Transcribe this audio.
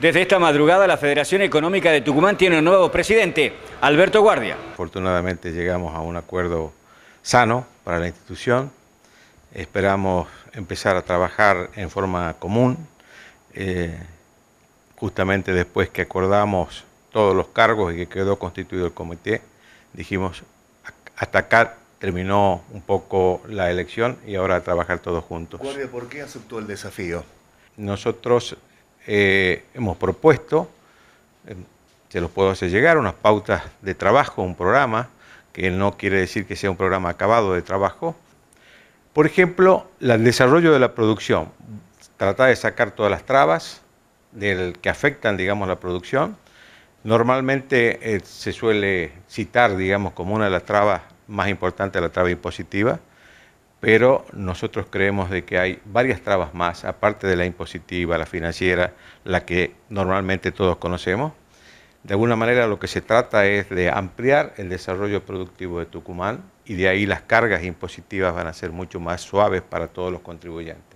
Desde esta madrugada la Federación Económica de Tucumán tiene un nuevo presidente, Alberto Guardia. Afortunadamente llegamos a un acuerdo sano para la institución. Esperamos empezar a trabajar en forma común, eh, justamente después que acordamos todos los cargos y que quedó constituido el comité, dijimos atacar. terminó un poco la elección y ahora a trabajar todos juntos. Guardia, ¿por qué aceptó el desafío? Nosotros eh, hemos propuesto, eh, se los puedo hacer llegar, unas pautas de trabajo, un programa, que no quiere decir que sea un programa acabado de trabajo. Por ejemplo, el desarrollo de la producción, tratar de sacar todas las trabas del, que afectan, digamos, la producción. Normalmente eh, se suele citar, digamos, como una de las trabas más importantes, la traba impositiva, pero nosotros creemos de que hay varias trabas más, aparte de la impositiva, la financiera, la que normalmente todos conocemos. De alguna manera lo que se trata es de ampliar el desarrollo productivo de Tucumán y de ahí las cargas impositivas van a ser mucho más suaves para todos los contribuyentes.